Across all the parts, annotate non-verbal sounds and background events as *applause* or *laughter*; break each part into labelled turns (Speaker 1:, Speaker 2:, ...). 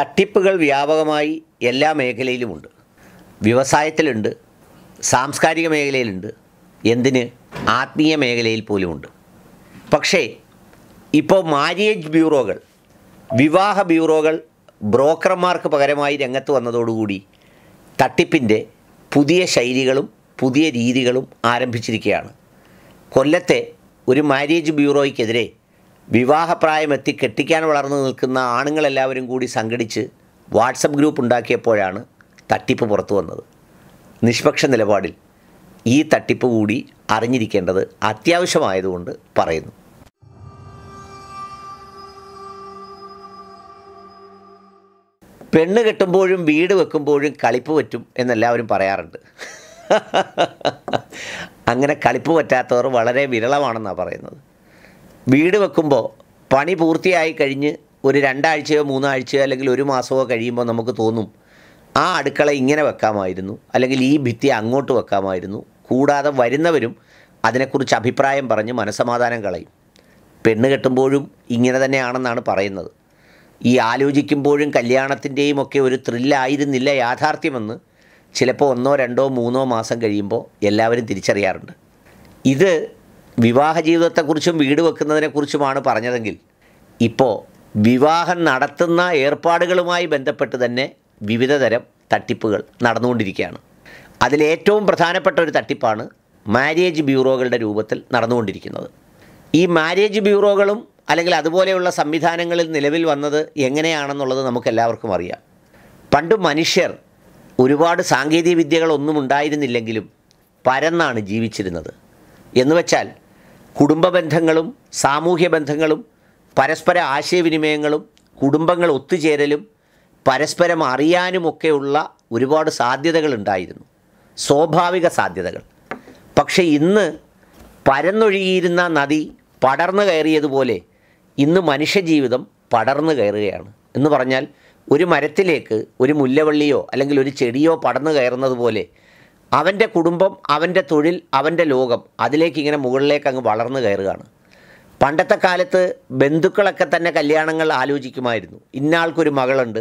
Speaker 1: തട്ടിപ്പുകൾ വ്യാപകമായി എല്ലാ മേഖലയിലുമുണ്ട് വ്യവസായത്തിലുണ്ട് സാംസ്കാരിക മേഖലയിലുണ്ട് എന്തിന് ആത്മീയ മേഖലയിൽ പോലുമുണ്ട് പക്ഷേ ഇപ്പോൾ മാര്യേജ് ബ്യൂറോകൾ വിവാഹ ബ്യൂറോകൾ ബ്രോക്കർമാർക്ക് പകരമായി രംഗത്ത് വന്നതോടുകൂടി തട്ടിപ്പിൻ്റെ പുതിയ ശൈലികളും പുതിയ രീതികളും ആരംഭിച്ചിരിക്കുകയാണ് കൊല്ലത്തെ ഒരു മാരേജ് ബ്യൂറോയ്ക്കെതിരെ വിവാഹപ്രായം എത്തി കെട്ടിക്കാൻ വളർന്നു നിൽക്കുന്ന ആണുങ്ങളെല്ലാവരും കൂടി സംഘടിച്ച് വാട്സപ്പ് ഗ്രൂപ്പ് ഉണ്ടാക്കിയപ്പോഴാണ് തട്ടിപ്പ് പുറത്തു വന്നത് നിഷ്പക്ഷ നിലപാടിൽ ഈ തട്ടിപ്പ് കൂടി അറിഞ്ഞിരിക്കേണ്ടത് അത്യാവശ്യമായതുകൊണ്ട് പറയുന്നു പെണ്ണ് കെട്ടുമ്പോഴും വീട് വെക്കുമ്പോഴും കളിപ്പ് പറ്റും എന്നെല്ലാവരും പറയാറുണ്ട് *laughs* അങ്ങനെ കളിപ്പ് പറ്റാത്തവർ വളരെ വിരളമാണെന്നാണ് പറയുന്നത് വീട് വെക്കുമ്പോൾ പണി പൂർത്തിയായി കഴിഞ്ഞ് ഒരു രണ്ടാഴ്ചയോ മൂന്നാഴ്ചയോ അല്ലെങ്കിൽ ഒരു മാസമോ കഴിയുമ്പോൾ നമുക്ക് തോന്നും ആ അടുക്കള ഇങ്ങനെ വെക്കാമായിരുന്നു അല്ലെങ്കിൽ ഈ ഭിത്തി അങ്ങോട്ട് വെക്കാമായിരുന്നു കൂടാതെ വരുന്നവരും അതിനെക്കുറിച്ച് അഭിപ്രായം പറഞ്ഞ് മനസമാധാനം കളയും പെണ്ണ് കെട്ടുമ്പോഴും ഇങ്ങനെ തന്നെയാണെന്നാണ് പറയുന്നത് ഈ ആലോചിക്കുമ്പോഴും കല്യാണത്തിൻ്റെയും ഒക്കെ ഒരു ത്രില്ലായിരുന്നില്ല യാഥാർത്ഥ്യമെന്ന് ചിലപ്പോൾ ഒന്നോ രണ്ടോ മൂന്നോ മാസം കഴിയുമ്പോൾ എല്ലാവരും തിരിച്ചറിയാറുണ്ട് ഇത് വിവാഹ ജീവിതത്തെക്കുറിച്ചും വീട് വെക്കുന്നതിനെക്കുറിച്ചുമാണ് പറഞ്ഞതെങ്കിൽ ഇപ്പോൾ വിവാഹം നടത്തുന്ന ഏർപ്പാടുകളുമായി ബന്ധപ്പെട്ട് തന്നെ വിവിധതരം തട്ടിപ്പുകൾ നടന്നുകൊണ്ടിരിക്കുകയാണ് അതിലേറ്റവും പ്രധാനപ്പെട്ട ഒരു തട്ടിപ്പാണ് മാരേജ് ബ്യൂറോകളുടെ രൂപത്തിൽ നടന്നുകൊണ്ടിരിക്കുന്നത് ഈ മാരേജ് ബ്യൂറോകളും അല്ലെങ്കിൽ അതുപോലെയുള്ള സംവിധാനങ്ങളിൽ നിലവിൽ വന്നത് എങ്ങനെയാണെന്നുള്ളത് നമുക്കെല്ലാവർക്കും അറിയാം പണ്ട് മനുഷ്യർ ഒരുപാട് സാങ്കേതിക വിദ്യകളൊന്നും ഉണ്ടായിരുന്നില്ലെങ്കിലും പരന്നാണ് ജീവിച്ചിരുന്നത് എന്നുവെച്ചാൽ കുടുംബ ബന്ധങ്ങളും സാമൂഹ്യ ബന്ധങ്ങളും പരസ്പര ആശയവിനിമയങ്ങളും കുടുംബങ്ങൾ ഒത്തുചേരലും പരസ്പരം അറിയാനുമൊക്കെയുള്ള ഒരുപാട് സാധ്യതകൾ ഉണ്ടായിരുന്നു സ്വാഭാവിക സാധ്യതകൾ പക്ഷേ ഇന്ന് പരന്നൊഴുകിയിരുന്ന നദി പടർന്നു കയറിയതുപോലെ ഇന്ന് മനുഷ്യജീവിതം പടർന്നു കയറുകയാണ് എന്ന് പറഞ്ഞാൽ ഒരു മരത്തിലേക്ക് ഒരു മുല്ലവള്ളിയോ അല്ലെങ്കിൽ ഒരു ചെടിയോ പടർന്നു കയറുന്നത് പോലെ അവൻ്റെ കുടുംബം അവൻ്റെ തൊഴിൽ അവൻ്റെ ലോകം അതിലേക്ക് ഇങ്ങനെ മുകളിലേക്ക് അങ്ങ് വളർന്നു കയറുകയാണ് പണ്ടത്തെ കാലത്ത് ബന്ധുക്കളൊക്കെ തന്നെ കല്യാണങ്ങൾ ആലോചിക്കുമായിരുന്നു ഇന്നാൾക്കൊരു മകളുണ്ട്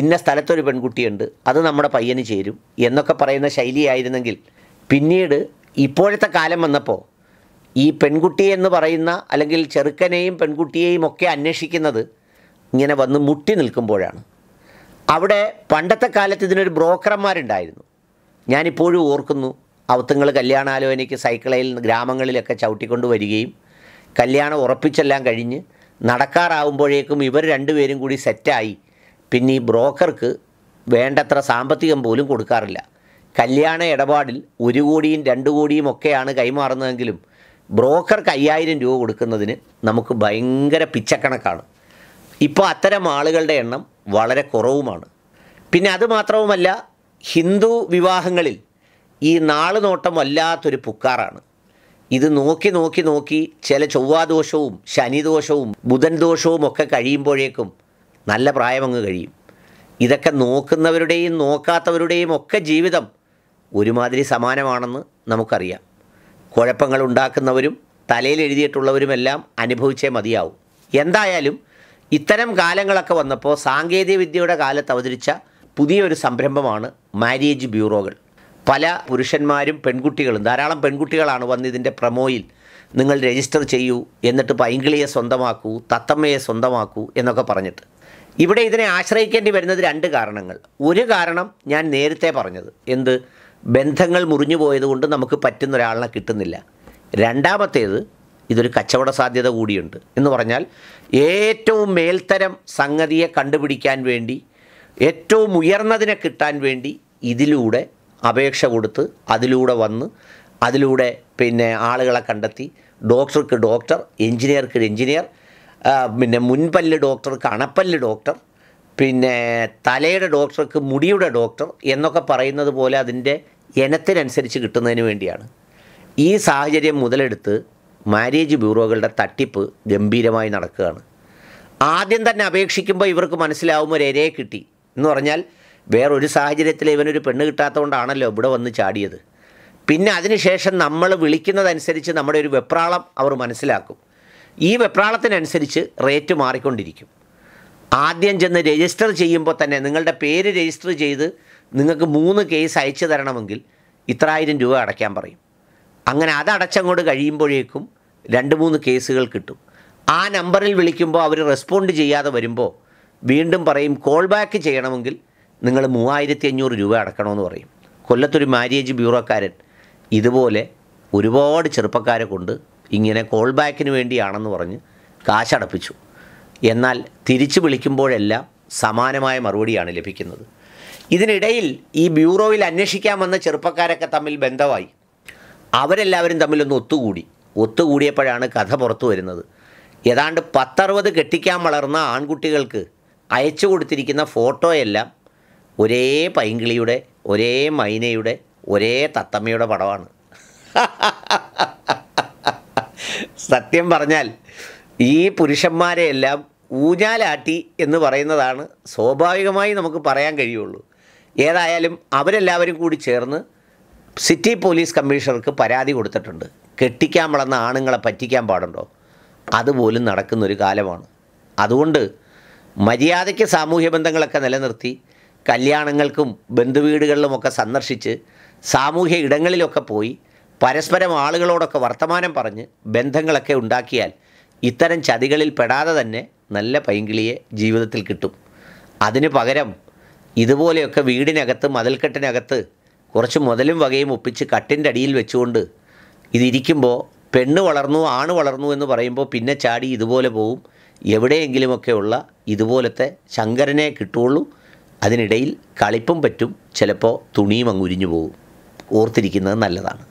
Speaker 1: ഇന്ന സ്ഥലത്തൊരു പെൺകുട്ടിയുണ്ട് അത് നമ്മുടെ പയ്യന് ചേരും എന്നൊക്കെ പറയുന്ന ശൈലിയായിരുന്നെങ്കിൽ പിന്നീട് ഇപ്പോഴത്തെ കാലം വന്നപ്പോൾ ഈ പെൺകുട്ടി എന്ന് പറയുന്ന അല്ലെങ്കിൽ ചെറുക്കനെയും പെൺകുട്ടിയെയും ഒക്കെ അന്വേഷിക്കുന്നത് ഇങ്ങനെ വന്ന് മുട്ടി നിൽക്കുമ്പോഴാണ് അവിടെ പണ്ടത്തെ കാലത്ത് ഇതിനൊരു ബ്രോക്കർമാരുണ്ടായിരുന്നു ഞാനിപ്പോഴും ഓർക്കുന്നു അവത്തുങ്ങൾ കല്യാണാലോചനയ്ക്ക് സൈക്കിളയിൽ ഗ്രാമങ്ങളിലൊക്കെ ചവിട്ടിക്കൊണ്ട് വരികയും കല്യാണം ഉറപ്പിച്ചെല്ലാം കഴിഞ്ഞ് നടക്കാറാവുമ്പോഴേക്കും ഇവർ രണ്ടുപേരും കൂടി സെറ്റായി പിന്നെ ഈ ബ്രോക്കർക്ക് വേണ്ടത്ര സാമ്പത്തികം പോലും കൊടുക്കാറില്ല കല്യാണ ഇടപാടിൽ ഒരു കോടിയും രണ്ട് കോടിയും ഒക്കെയാണ് കൈമാറുന്നതെങ്കിലും ബ്രോക്കർക്ക് അയ്യായിരം രൂപ കൊടുക്കുന്നതിന് നമുക്ക് ഭയങ്കര പിച്ചക്കണക്കാണ് ഇപ്പോൾ അത്തരം ആളുകളുടെ എണ്ണം വളരെ കുറവുമാണ് പിന്നെ അതുമാത്രവുമല്ല ഹിന്ദു വിവാഹങ്ങളിൽ ഈ നാള് നോട്ടം വല്ലാത്തൊരു പുക്കാറാണ് ഇത് നോക്കി നോക്കി നോക്കി ചില ചൊവ്വാദോഷവും ശനിദോഷവും ബുധൻ ദോഷവും ഒക്കെ കഴിയുമ്പോഴേക്കും നല്ല പ്രായമങ്ങ് കഴിയും ഇതൊക്കെ നോക്കുന്നവരുടെയും നോക്കാത്തവരുടെയും ഒക്കെ ജീവിതം ഒരുമാതിരി സമാനമാണെന്ന് നമുക്കറിയാം കുഴപ്പങ്ങൾ ഉണ്ടാക്കുന്നവരും തലയിൽ എഴുതിയിട്ടുള്ളവരുമെല്ലാം അനുഭവിച്ചേ മതിയാവും എന്തായാലും ഇത്തരം കാലങ്ങളൊക്കെ വന്നപ്പോൾ സാങ്കേതികവിദ്യയുടെ കാലത്ത് അവതരിച്ച പുതിയൊരു സംരംഭമാണ് മാരേജ് ബ്യൂറോകൾ പല പുരുഷന്മാരും പെൺകുട്ടികളും ധാരാളം പെൺകുട്ടികളാണ് വന്ന് ഇതിൻ്റെ പ്രമോയിൽ നിങ്ങൾ രജിസ്റ്റർ ചെയ്യൂ എന്നിട്ട് പൈങ്കിളിയെ സ്വന്തമാക്കൂ തത്തമ്മയെ സ്വന്തമാക്കൂ എന്നൊക്കെ പറഞ്ഞിട്ട് ഇവിടെ ഇതിനെ ആശ്രയിക്കേണ്ടി വരുന്നത് രണ്ട് കാരണങ്ങൾ ഒരു കാരണം ഞാൻ നേരത്തെ പറഞ്ഞത് എന്ത് ബന്ധങ്ങൾ മുറിഞ്ഞു പോയതുകൊണ്ട് നമുക്ക് പറ്റുന്ന ഒരാളിനെ കിട്ടുന്നില്ല രണ്ടാമത്തേത് ഇതൊരു കച്ചവട സാധ്യത കൂടിയുണ്ട് എന്ന് പറഞ്ഞാൽ ഏറ്റവും മേൽത്തരം സംഗതിയെ കണ്ടുപിടിക്കാൻ വേണ്ടി ഏറ്റവും ഉയർന്നതിനെ കിട്ടാൻ വേണ്ടി ഇതിലൂടെ അപേക്ഷ കൊടുത്ത് അതിലൂടെ വന്ന് അതിലൂടെ പിന്നെ ആളുകളെ കണ്ടെത്തി ഡോക്ടർക്ക് ഡോക്ടർ എഞ്ചിനീയർക്ക് എഞ്ചിനീയർ പിന്നെ മുൻപല്ല് ഡോക്ടർക്ക് അണപ്പല്ല് ഡോക്ടർ പിന്നെ തലയുടെ ഡോക്ടർക്ക് മുടിയുടെ ഡോക്ടർ എന്നൊക്കെ പറയുന്നത് പോലെ അതിൻ്റെ ഇനത്തിനനുസരിച്ച് കിട്ടുന്നതിന് വേണ്ടിയാണ് ഈ സാഹചര്യം മുതലെടുത്ത് മാരേജ് ബ്യൂറോകളുടെ തട്ടിപ്പ് ഗംഭീരമായി നടക്കുകയാണ് ആദ്യം തന്നെ അപേക്ഷിക്കുമ്പോൾ ഇവർക്ക് മനസ്സിലാവുമ്പോൾ ഒരു എരയെ കിട്ടി എന്ന് പറഞ്ഞാൽ വേറൊരു സാഹചര്യത്തിൽ ഇവനൊരു പെണ്ണ് കിട്ടാത്തതുകൊണ്ടാണല്ലോ ഇവിടെ വന്ന് ചാടിയത് പിന്നെ അതിനുശേഷം നമ്മൾ വിളിക്കുന്നതനുസരിച്ച് നമ്മുടെ ഒരു വെപ്രാളം അവർ മനസ്സിലാക്കും ഈ വെപ്രാളത്തിനനുസരിച്ച് റേറ്റ് മാറിക്കൊണ്ടിരിക്കും ആദ്യം ചെന്ന് രജിസ്റ്റർ ചെയ്യുമ്പോൾ തന്നെ നിങ്ങളുടെ പേര് രജിസ്റ്റർ ചെയ്ത് നിങ്ങൾക്ക് മൂന്ന് കേസ് അയച്ചു തരണമെങ്കിൽ ഇത്രായിരം രൂപ അടയ്ക്കാൻ പറയും അങ്ങനെ അത് അതടച്ചങ്ങോട്ട് കഴിയുമ്പോഴേക്കും രണ്ട് മൂന്ന് കേസുകൾ കിട്ടും ആ നമ്പറിൽ വിളിക്കുമ്പോൾ അവർ റെസ്പോണ്ട് ചെയ്യാതെ വരുമ്പോൾ വീണ്ടും പറയും കോൾ ബാക്ക് ചെയ്യണമെങ്കിൽ നിങ്ങൾ മൂവായിരത്തി അഞ്ഞൂറ് രൂപ അടക്കണമെന്ന് പറയും കൊല്ലത്തൊരു മാര്യേജ് ബ്യൂറോക്കാരൻ ഇതുപോലെ ഒരുപാട് ചെറുപ്പക്കാരെ കൊണ്ട് ഇങ്ങനെ കോൾ ബാക്കിന് വേണ്ടിയാണെന്ന് പറഞ്ഞ് കാശടപ്പിച്ചു എന്നാൽ തിരിച്ചു വിളിക്കുമ്പോഴെല്ലാം സമാനമായ മറുപടിയാണ് ലഭിക്കുന്നത് ഇതിനിടയിൽ ഈ ബ്യൂറോയിൽ അന്വേഷിക്കാൻ വന്ന ചെറുപ്പക്കാരൊക്കെ തമ്മിൽ ബന്ധമായി അവരെല്ലാവരും തമ്മിലൊന്ന് ഒത്തുകൂടി ഒത്തുകൂടിയപ്പോഴാണ് കഥ പുറത്തു വരുന്നത് ഏതാണ്ട് പത്തറുപത് കെട്ടിക്കാൻ വളർന്ന ആൺകുട്ടികൾക്ക് അയച്ചു കൊടുത്തിരിക്കുന്ന ഫോട്ടോയെല്ലാം ഒരേ പൈങ്കിളിയുടെ ഒരേ മൈനയുടെ ഒരേ തത്തമ്മയുടെ പടമാണ് സത്യം പറഞ്ഞാൽ ഈ പുരുഷന്മാരെ എല്ലാം ഊഞ്ഞാലാട്ടി എന്ന് പറയുന്നതാണ് സ്വാഭാവികമായി നമുക്ക് പറയാൻ കഴിയുള്ളൂ ഏതായാലും അവരെല്ലാവരും കൂടി ചേർന്ന് സിറ്റി പോലീസ് കമ്മീഷണർക്ക് പരാതി കൊടുത്തിട്ടുണ്ട് കെട്ടിക്കാൻ വളർന്ന ആണുങ്ങളെ പറ്റിക്കാൻ പാടുണ്ടോ അതുപോലും നടക്കുന്നൊരു കാലമാണ് അതുകൊണ്ട് മര്യാദയ്ക്ക് സാമൂഹ്യ ബന്ധങ്ങളൊക്കെ നിലനിർത്തി കല്യാണങ്ങൾക്കും ബന്ധുവീടുകളിലുമൊക്കെ സന്ദർശിച്ച് സാമൂഹ്യ ഇടങ്ങളിലൊക്കെ പോയി പരസ്പരം ആളുകളോടൊക്കെ വർത്തമാനം പറഞ്ഞ് ബന്ധങ്ങളൊക്കെ ഉണ്ടാക്കിയാൽ ഇത്തരം ചതികളിൽ പെടാതെ തന്നെ നല്ല പൈങ്കിളിയെ ജീവിതത്തിൽ കിട്ടും അതിന് പകരം ഇതുപോലെയൊക്കെ വീടിനകത്ത് മതിൽക്കെട്ടിനകത്ത് കുറച്ച് മുതലും വകയും ഒപ്പിച്ച് കട്ടിൻ്റെ അടിയിൽ വെച്ചുകൊണ്ട് ഇതിരിക്കുമ്പോൾ പെണ്ണ് വളർന്നു ആണ് വളർന്നു എന്ന് പറയുമ്പോൾ പിന്നെ ചാടി ഇതുപോലെ പോവും എവിടെയെങ്കിലുമൊക്കെയുള്ള ഇതുപോലത്തെ ശങ്കരനെ കിട്ടുള്ളൂ അതിനിടയിൽ കളിപ്പും പറ്റും ചിലപ്പോൾ തുണിയും അങ്ങ് ഉരിഞ്ഞു പോകും ഓർത്തിരിക്കുന്നത് നല്ലതാണ്